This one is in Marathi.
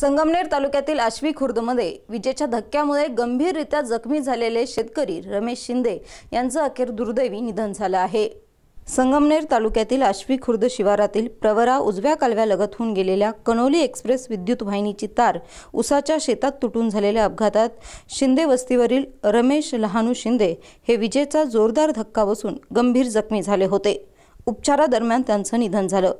संगमनेर तालुक्यातील आश्वी खुर्दमध्ये विजेच्या धक्क्यामुळे गंभीररित्या जखमी झालेले शेतकरी रमेश शिंदे यांचं अखेर दुर्दैवी निधन झालं आहे संगमनेर तालुक्यातील आश्वी खुर्द शिवारातील प्रवरा उजव्या कालव्यालगत होऊन गेलेल्या कणोली एक्सप्रेस विद्युत वाहिनीची तार उसाच्या शेतात तुटून झालेल्या अपघातात शिंदे वस्तीवरील रमेश लहानू शिंदे हे विजेचा जोरदार धक्का बसून गंभीर जखमी झाले होते उपचारादरम्यान त्यांचं निधन झालं